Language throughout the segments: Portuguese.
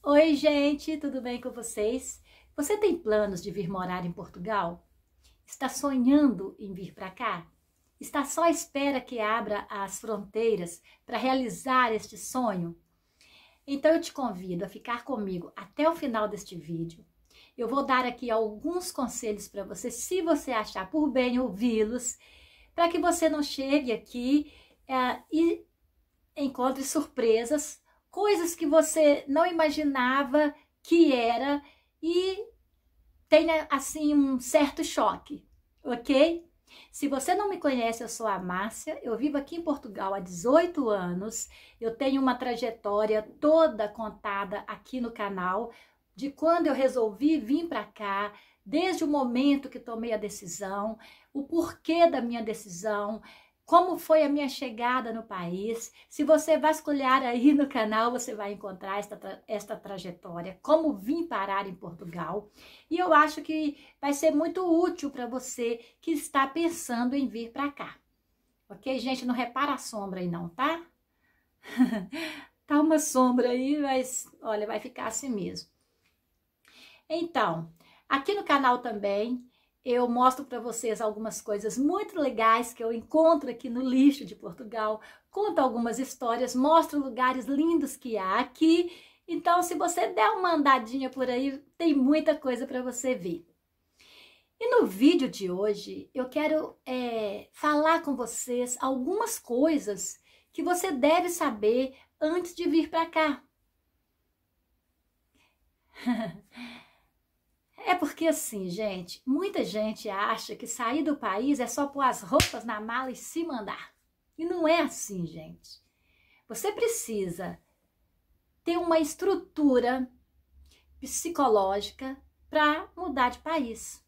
Oi, gente, tudo bem com vocês? Você tem planos de vir morar em Portugal? Está sonhando em vir para cá? Está só à espera que abra as fronteiras para realizar este sonho? Então eu te convido a ficar comigo até o final deste vídeo. Eu vou dar aqui alguns conselhos para você, se você achar por bem ouvi-los, para que você não chegue aqui é, e encontre surpresas coisas que você não imaginava que era e tenha assim um certo choque, ok? Se você não me conhece, eu sou a Márcia, eu vivo aqui em Portugal há 18 anos, eu tenho uma trajetória toda contada aqui no canal, de quando eu resolvi vir para cá, desde o momento que tomei a decisão, o porquê da minha decisão, como foi a minha chegada no país. Se você vasculhar aí no canal, você vai encontrar esta, esta trajetória, como vim parar em Portugal. E eu acho que vai ser muito útil para você que está pensando em vir para cá. Ok, gente? Não repara a sombra aí não, tá? tá uma sombra aí, mas olha, vai ficar assim mesmo. Então, aqui no canal também eu mostro para vocês algumas coisas muito legais que eu encontro aqui no lixo de Portugal, conto algumas histórias, mostro lugares lindos que há aqui. Então, se você der uma andadinha por aí, tem muita coisa para você ver. E no vídeo de hoje, eu quero é, falar com vocês algumas coisas que você deve saber antes de vir para cá. É porque assim, gente, muita gente acha que sair do país é só pôr as roupas na mala e se mandar. E não é assim, gente. Você precisa ter uma estrutura psicológica para mudar de país.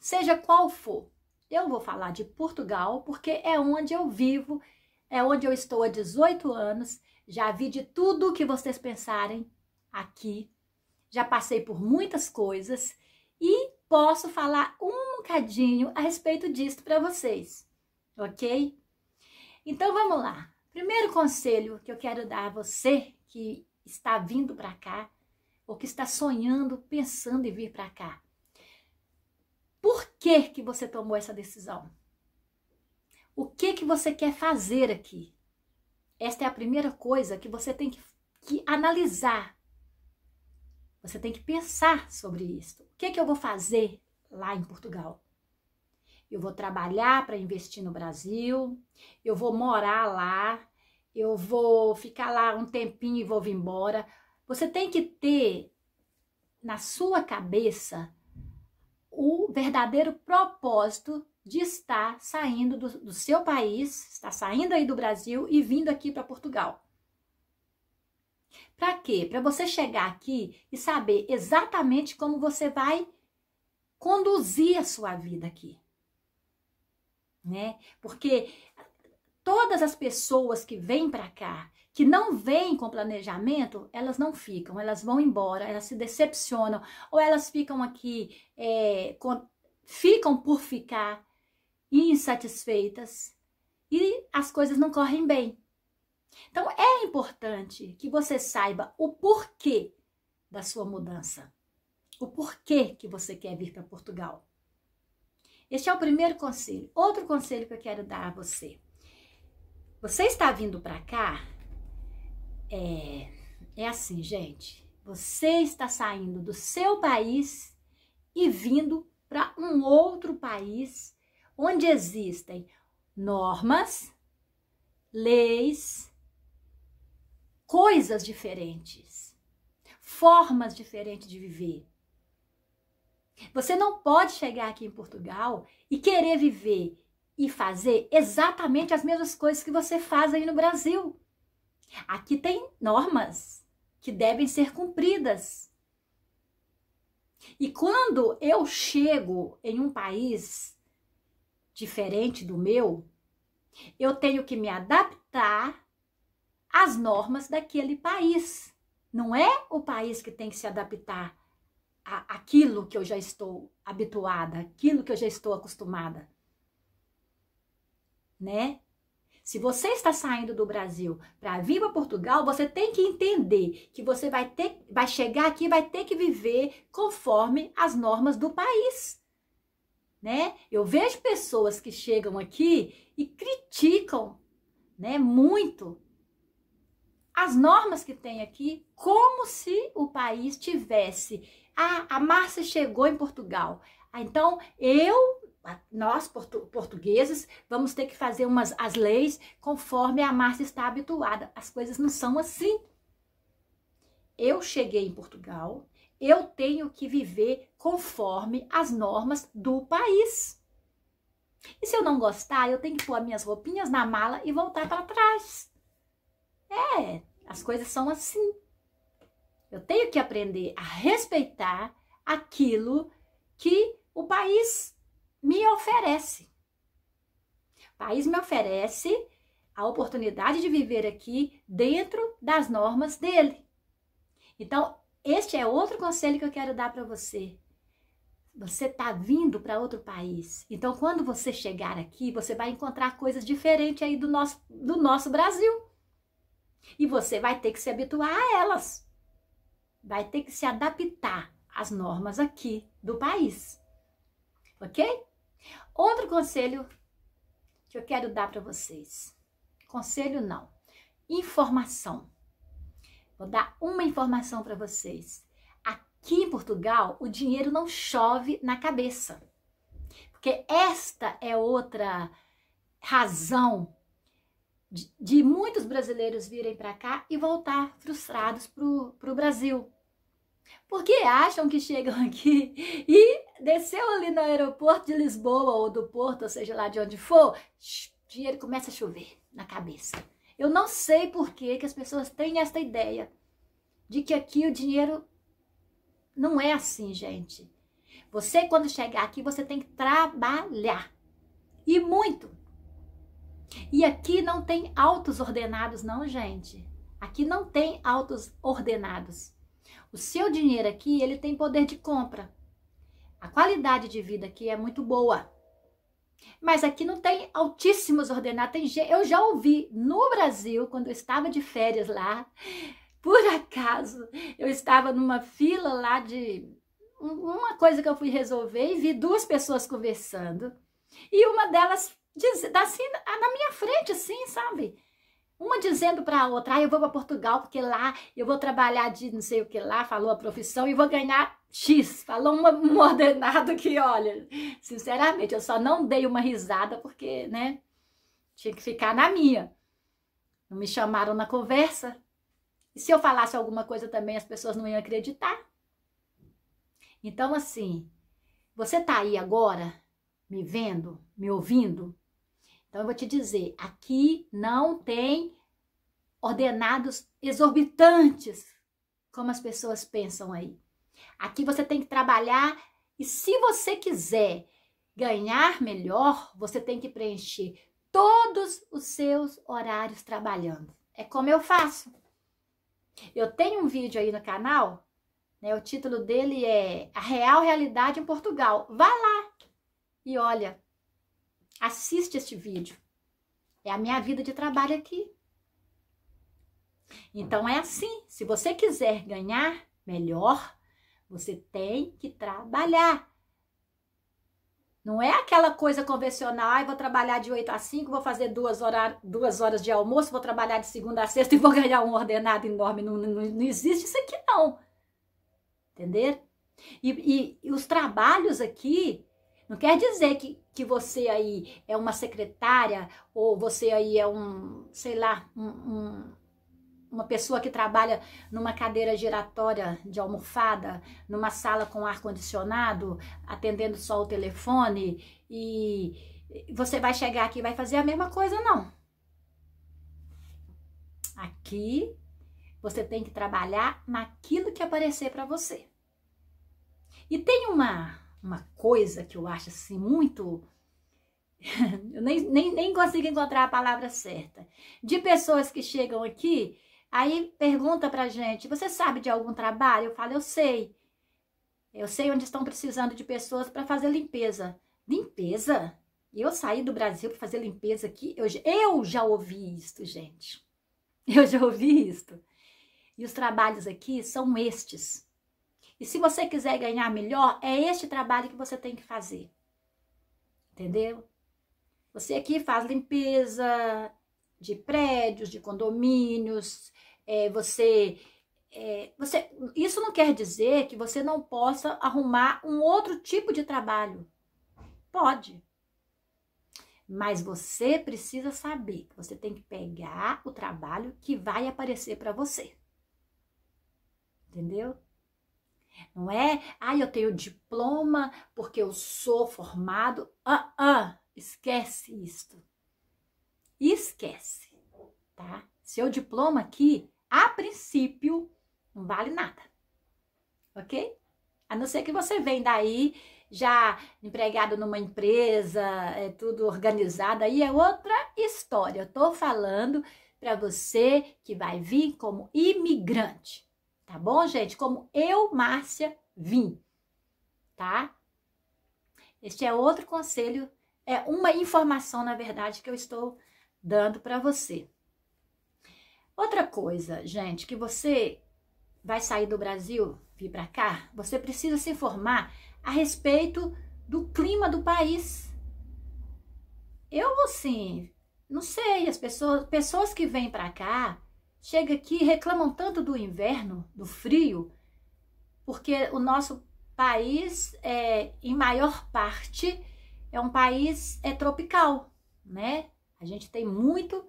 Seja qual for. Eu vou falar de Portugal porque é onde eu vivo, é onde eu estou há 18 anos, já vi de tudo o que vocês pensarem aqui já passei por muitas coisas e posso falar um bocadinho a respeito disso para vocês, ok? Então vamos lá. Primeiro conselho que eu quero dar a você que está vindo para cá ou que está sonhando, pensando em vir para cá. Por que que você tomou essa decisão? O que que você quer fazer aqui? Esta é a primeira coisa que você tem que, que analisar você tem que pensar sobre isso. O que, é que eu vou fazer lá em Portugal? Eu vou trabalhar para investir no Brasil, eu vou morar lá, eu vou ficar lá um tempinho e vou vir embora. Você tem que ter na sua cabeça o verdadeiro propósito de estar saindo do, do seu país, estar saindo aí do Brasil e vindo aqui para Portugal. Para quê? Para você chegar aqui e saber exatamente como você vai conduzir a sua vida aqui. Né? Porque todas as pessoas que vêm para cá, que não vêm com planejamento, elas não ficam, elas vão embora, elas se decepcionam, ou elas ficam aqui, é, com, ficam por ficar insatisfeitas e as coisas não correm bem. Então é importante que você saiba o porquê da sua mudança. O porquê que você quer vir para Portugal. Este é o primeiro conselho. Outro conselho que eu quero dar a você. Você está vindo para cá, é, é assim, gente. Você está saindo do seu país e vindo para um outro país onde existem normas, leis, coisas diferentes, formas diferentes de viver. Você não pode chegar aqui em Portugal e querer viver e fazer exatamente as mesmas coisas que você faz aí no Brasil. Aqui tem normas que devem ser cumpridas. E quando eu chego em um país diferente do meu, eu tenho que me adaptar as normas daquele país. Não é o país que tem que se adaptar àquilo que eu já estou habituada, aquilo que eu já estou acostumada. Né? Se você está saindo do Brasil para vir para Portugal, você tem que entender que você vai ter, vai chegar aqui, e vai ter que viver conforme as normas do país, né? Eu vejo pessoas que chegam aqui e criticam, né, muito as normas que tem aqui, como se o país tivesse. Ah, a Márcia chegou em Portugal. Ah, então, eu, nós portu portugueses, vamos ter que fazer umas, as leis conforme a Márcia está habituada. As coisas não são assim. Eu cheguei em Portugal, eu tenho que viver conforme as normas do país. E se eu não gostar, eu tenho que pôr minhas roupinhas na mala e voltar para trás. É, as coisas são assim. Eu tenho que aprender a respeitar aquilo que o país me oferece. O país me oferece a oportunidade de viver aqui dentro das normas dele. Então, este é outro conselho que eu quero dar para você. Você está vindo para outro país. Então, quando você chegar aqui, você vai encontrar coisas diferentes aí do nosso, do nosso Brasil. E você vai ter que se habituar a elas. Vai ter que se adaptar às normas aqui do país. Ok? Outro conselho que eu quero dar para vocês. Conselho não. Informação. Vou dar uma informação para vocês. Aqui em Portugal, o dinheiro não chove na cabeça. Porque esta é outra razão de, de muitos brasileiros virem para cá e voltar frustrados para o Brasil. Porque acham que chegam aqui e desceu ali no aeroporto de Lisboa ou do Porto, ou seja lá de onde for, dinheiro começa a chover na cabeça. Eu não sei por que, que as pessoas têm esta ideia de que aqui o dinheiro não é assim, gente. Você, quando chegar aqui, você tem que trabalhar. E muito. E aqui não tem autos ordenados, não, gente. Aqui não tem autos ordenados. O seu dinheiro aqui, ele tem poder de compra. A qualidade de vida aqui é muito boa. Mas aqui não tem altíssimos ordenados. eu já ouvi no Brasil, quando eu estava de férias lá, por acaso, eu estava numa fila lá de uma coisa que eu fui resolver e vi duas pessoas conversando. E uma delas diz, assim, na minha frente, assim, sabe? Uma dizendo para a outra, ah, eu vou para Portugal porque lá eu vou trabalhar de não sei o que lá, falou a profissão, e vou ganhar X. Falou uma, um ordenado que, olha, sinceramente, eu só não dei uma risada porque, né, tinha que ficar na minha. Não me chamaram na conversa. E se eu falasse alguma coisa também, as pessoas não iam acreditar. Então, assim, você tá aí agora me vendo, me ouvindo? Então eu vou te dizer, aqui não tem ordenados exorbitantes, como as pessoas pensam aí. Aqui você tem que trabalhar e se você quiser ganhar melhor, você tem que preencher todos os seus horários trabalhando. É como eu faço. Eu tenho um vídeo aí no canal, né? O título dele é A Real Realidade em Portugal. Vá lá, e olha, assiste este vídeo. É a minha vida de trabalho aqui. Então é assim, se você quiser ganhar melhor, você tem que trabalhar. Não é aquela coisa convencional, ah, vou trabalhar de 8 a 5, vou fazer duas, hora, duas horas de almoço, vou trabalhar de segunda a sexta e vou ganhar um ordenado enorme. Não, não, não existe isso aqui, não. Entender? E, e, e os trabalhos aqui, não quer dizer que, que você aí é uma secretária ou você aí é um, sei lá, um, um, uma pessoa que trabalha numa cadeira giratória de almofada, numa sala com ar-condicionado, atendendo só o telefone e você vai chegar aqui e vai fazer a mesma coisa, não. Aqui você tem que trabalhar naquilo que aparecer para você. E tem uma uma coisa que eu acho assim muito. eu nem, nem, nem consigo encontrar a palavra certa. De pessoas que chegam aqui, aí pergunta pra gente: você sabe de algum trabalho? Eu falo, eu sei. Eu sei onde estão precisando de pessoas para fazer limpeza. Limpeza? Eu saí do Brasil para fazer limpeza aqui. Eu, eu já ouvi isto, gente. Eu já ouvi isto. E os trabalhos aqui são estes. E se você quiser ganhar melhor, é este trabalho que você tem que fazer. Entendeu? Você aqui faz limpeza de prédios, de condomínios, é, você, é, você. Isso não quer dizer que você não possa arrumar um outro tipo de trabalho. Pode. Mas você precisa saber que você tem que pegar o trabalho que vai aparecer para você. Entendeu? Não é, ah, eu tenho diploma porque eu sou formado. Ah, ah, esquece isto. Esquece, tá? Seu diploma aqui, a princípio, não vale nada, ok? A não ser que você vem daí já empregado numa empresa, é tudo organizado, aí é outra história. Eu tô falando para você que vai vir como imigrante. Tá bom, gente? Como eu, Márcia, vim, tá? Este é outro conselho, é uma informação, na verdade, que eu estou dando para você. Outra coisa, gente, que você vai sair do Brasil, vir para cá, você precisa se informar a respeito do clima do país. Eu, assim, não sei, as pessoas, pessoas que vêm para cá, chega aqui reclamam tanto do inverno, do frio, porque o nosso país, é, em maior parte, é um país é tropical, né? A gente tem muito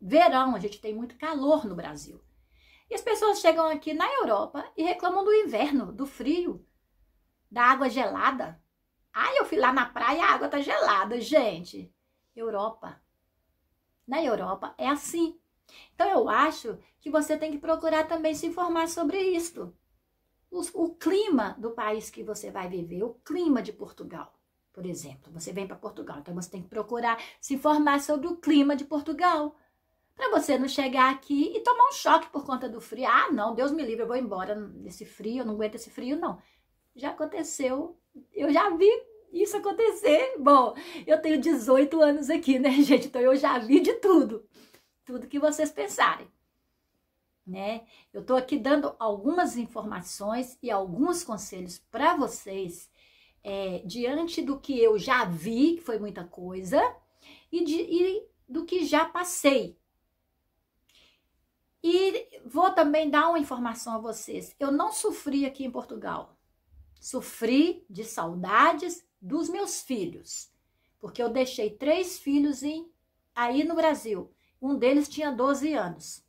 verão, a gente tem muito calor no Brasil. E as pessoas chegam aqui na Europa e reclamam do inverno, do frio, da água gelada. Ah, eu fui lá na praia, a água tá gelada, gente. Europa. Na Europa é assim. Então eu acho que você tem que procurar também se informar sobre isto. O, o clima do país que você vai viver, o clima de Portugal, por exemplo. Você vem para Portugal, então você tem que procurar se informar sobre o clima de Portugal. Para você não chegar aqui e tomar um choque por conta do frio. Ah, não, Deus me livre, eu vou embora desse frio, eu não aguento esse frio, não. Já aconteceu, eu já vi isso acontecer. Bom, eu tenho 18 anos aqui, né, gente? Então eu já vi de tudo tudo que vocês pensarem. Né? Eu estou aqui dando algumas informações e alguns conselhos para vocês é, diante do que eu já vi, que foi muita coisa, e, de, e do que já passei. E vou também dar uma informação a vocês. Eu não sofri aqui em Portugal. Sofri de saudades dos meus filhos, porque eu deixei três filhos em, aí no Brasil. Um deles tinha 12 anos.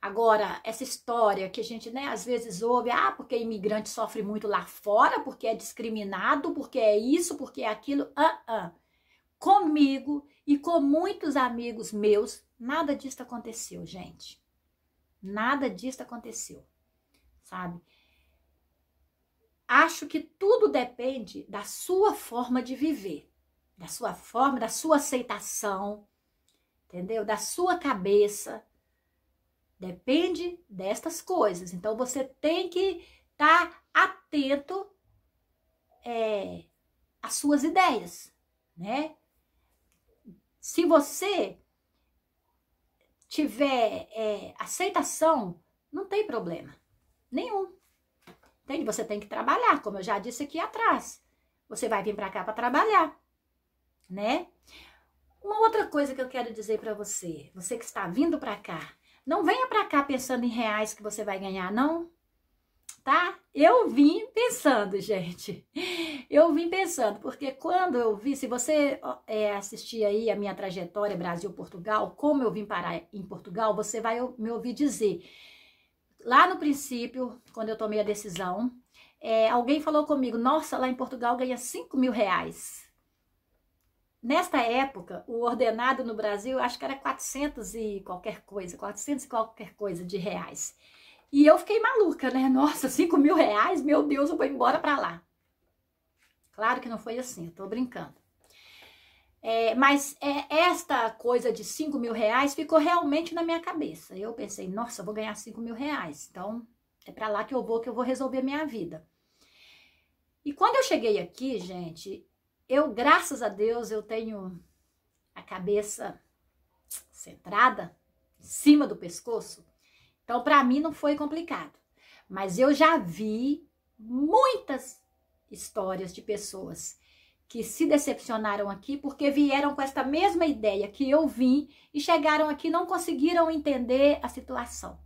Agora, essa história que a gente, né, às vezes ouve, ah, porque imigrante sofre muito lá fora, porque é discriminado, porque é isso, porque é aquilo, ah, uh ah. -uh. Comigo e com muitos amigos meus, nada disso aconteceu, gente. Nada disso aconteceu, sabe? Acho que tudo depende da sua forma de viver, da sua forma, da sua aceitação, entendeu? Da sua cabeça. Depende destas coisas. Então você tem que estar tá atento é, às suas ideias, né? Se você tiver é, aceitação, não tem problema nenhum. Entende? Você tem que trabalhar, como eu já disse aqui atrás. Você vai vir para cá para trabalhar, né? Uma outra coisa que eu quero dizer para você, você que está vindo para cá, não venha para cá pensando em reais que você vai ganhar, não, tá? Eu vim pensando, gente. Eu vim pensando, porque quando eu vi, se você é, assistir aí a minha trajetória Brasil-Portugal, como eu vim parar em Portugal, você vai me ouvir dizer. Lá no princípio, quando eu tomei a decisão, é, alguém falou comigo, nossa, lá em Portugal ganha 5 mil reais. Nesta época, o ordenado no Brasil, acho que era 400 e qualquer coisa, 400 e qualquer coisa de reais. E eu fiquei maluca, né? Nossa, 5 mil reais? Meu Deus, eu vou embora para lá. Claro que não foi assim, eu tô brincando. É, mas é, esta coisa de 5 mil reais ficou realmente na minha cabeça. Eu pensei, nossa, eu vou ganhar 5 mil reais. Então, é para lá que eu vou, que eu vou resolver minha vida. E quando eu cheguei aqui, gente, eu, graças a Deus, eu tenho a cabeça centrada, em cima do pescoço. Então, para mim não foi complicado. Mas eu já vi muitas histórias de pessoas que se decepcionaram aqui porque vieram com esta mesma ideia que eu vim e chegaram aqui não conseguiram entender a situação.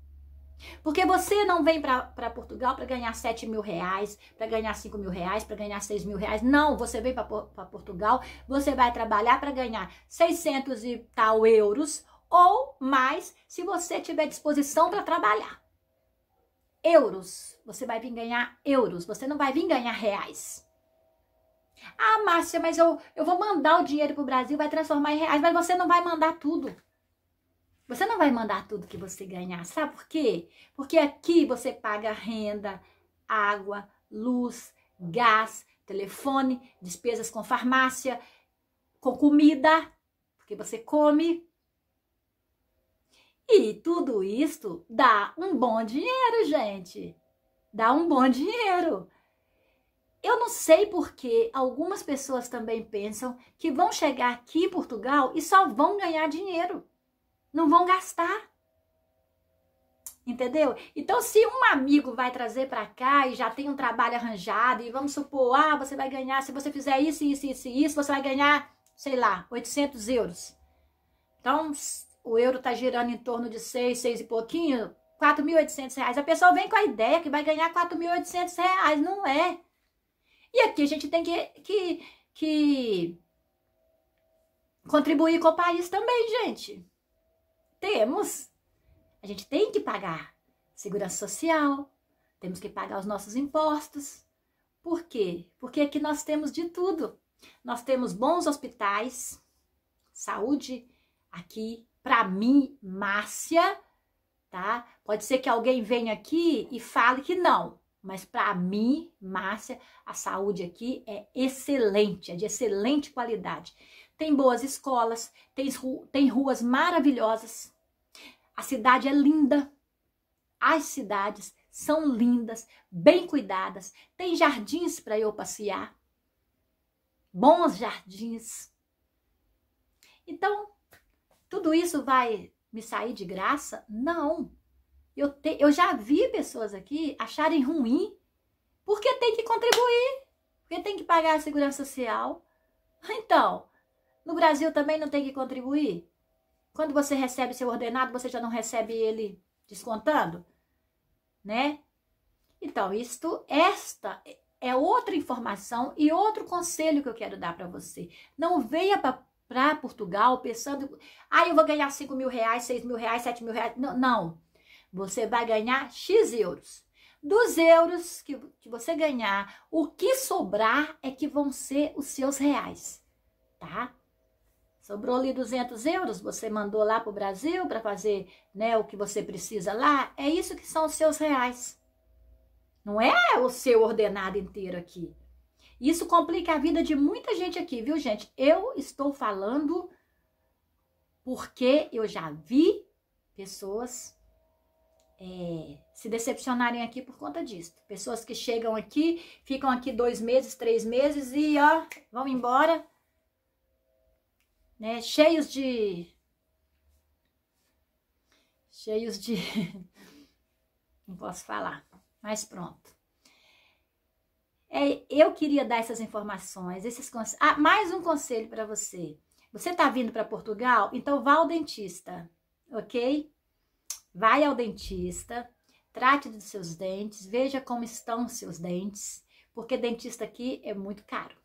Porque você não vem para Portugal para ganhar 7 mil reais, para ganhar 5 mil reais, para ganhar 6 mil reais. Não, você vem para Portugal, você vai trabalhar para ganhar 600 e tal euros ou mais se você tiver disposição para trabalhar. Euros, você vai vir ganhar euros, você não vai vir ganhar reais. Ah, Márcia, mas eu, eu vou mandar o dinheiro para o Brasil, vai transformar em reais, mas você não vai mandar tudo. Você não vai mandar tudo que você ganhar, sabe por quê? Porque aqui você paga renda, água, luz, gás, telefone, despesas com farmácia, com comida, porque você come. E tudo isso dá um bom dinheiro, gente. Dá um bom dinheiro. Eu não sei porque algumas pessoas também pensam que vão chegar aqui em Portugal e só vão ganhar dinheiro. Não vão gastar. Entendeu? Então, se um amigo vai trazer para cá e já tem um trabalho arranjado, e vamos supor, ah, você vai ganhar, se você fizer isso, isso, isso, isso, você vai ganhar, sei lá, 800 euros. Então, o euro tá girando em torno de 6, 6 e pouquinho, 4.800 reais. A pessoa vem com a ideia que vai ganhar 4.800 reais, não é. E aqui a gente tem que, que, que contribuir com o país também, gente. Temos. A gente tem que pagar segurança social, temos que pagar os nossos impostos. Por quê? Porque aqui nós temos de tudo. Nós temos bons hospitais, saúde aqui, para mim, Márcia, tá? Pode ser que alguém venha aqui e fale que não, mas para mim, Márcia, a saúde aqui é excelente, é de excelente qualidade. Tem boas escolas, tem, tem ruas maravilhosas, a cidade é linda. As cidades são lindas, bem cuidadas, tem jardins para eu passear. Bons jardins. Então, tudo isso vai me sair de graça? Não. Eu, te, eu já vi pessoas aqui acharem ruim porque tem que contribuir, porque tem que pagar a segurança social. Então, no Brasil também não tem que contribuir? Quando você recebe seu ordenado, você já não recebe ele descontando, né? Então, isto, esta é outra informação e outro conselho que eu quero dar para você. Não venha para Portugal pensando, ah, eu vou ganhar 5 mil reais, 6 mil reais, 7 mil reais. Não, não. Você vai ganhar X euros. Dos euros que, que você ganhar, o que sobrar é que vão ser os seus reais. Sobrou ali 200 euros, você mandou lá para o Brasil para fazer né, o que você precisa lá. É isso que são os seus reais. Não é o seu ordenado inteiro aqui. Isso complica a vida de muita gente aqui, viu, gente? Eu estou falando porque eu já vi pessoas é, se decepcionarem aqui por conta disso. Pessoas que chegam aqui, ficam aqui dois meses, três meses e ó, vão embora né, cheios de cheios de não posso falar, mas pronto. É, eu queria dar essas informações, esses Ah, mais um conselho para você. Você está vindo para Portugal? Então vá ao dentista, ok? Vai ao dentista, trate dos seus dentes, veja como estão os seus dentes, porque dentista aqui é muito caro,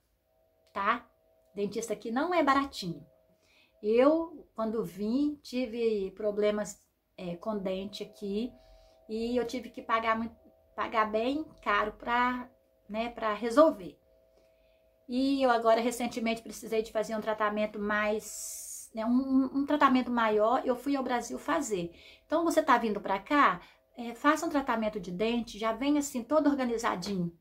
tá? Dentista aqui não é baratinho. Eu, quando vim, tive problemas é, com dente aqui e eu tive que pagar, muito, pagar bem caro para né, pra resolver. E eu agora recentemente precisei de fazer um tratamento mais, né, um, um, tratamento maior, eu fui ao Brasil fazer. Então você tá vindo para cá, é, faça um tratamento de dente, já vem assim todo organizadinho,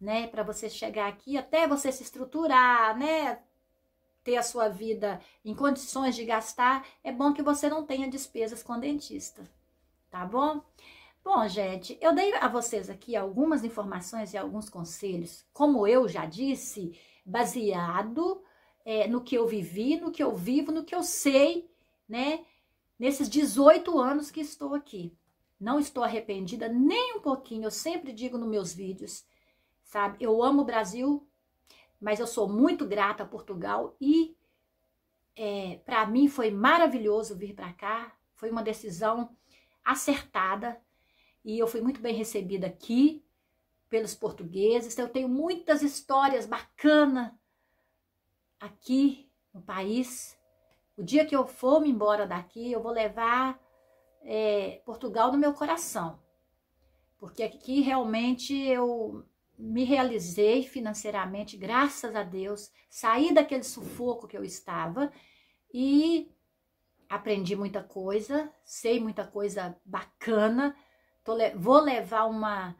né, para você chegar aqui, até você se estruturar, né, ter a sua vida em condições de gastar, é bom que você não tenha despesas com dentista, tá bom? Bom, gente, eu dei a vocês aqui algumas informações e alguns conselhos, como eu já disse, baseado é, no que eu vivi, no que eu vivo, no que eu sei, né? Nesses 18 anos que estou aqui. Não estou arrependida nem um pouquinho, eu sempre digo nos meus vídeos, sabe? Eu amo o Brasil mas eu sou muito grata a Portugal e é, para mim foi maravilhoso vir para cá. Foi uma decisão acertada e eu fui muito bem recebida aqui pelos portugueses. Então, eu tenho muitas histórias bacanas aqui no país. O dia que eu for me embora daqui, eu vou levar é, Portugal no meu coração. Porque aqui realmente eu me realizei financeiramente, graças a Deus, saí daquele sufoco que eu estava e aprendi muita coisa, sei muita coisa bacana, tô, vou levar uma,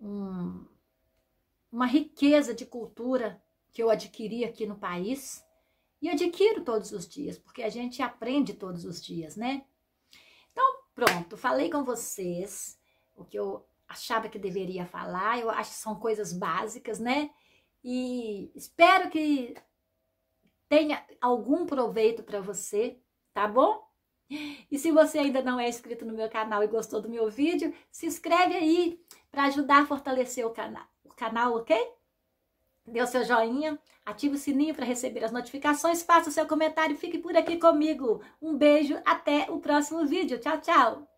um, uma riqueza de cultura que eu adquiri aqui no país e adquiro todos os dias, porque a gente aprende todos os dias, né? Então, pronto, falei com vocês o que eu achava que deveria falar. Eu acho que são coisas básicas, né? E espero que tenha algum proveito para você, tá bom? E se você ainda não é inscrito no meu canal e gostou do meu vídeo, se inscreve aí para ajudar a fortalecer o canal, o canal, ok? Dê o seu joinha, ative o sininho para receber as notificações, faça o seu comentário, fique por aqui comigo. Um beijo, até o próximo vídeo. Tchau, tchau!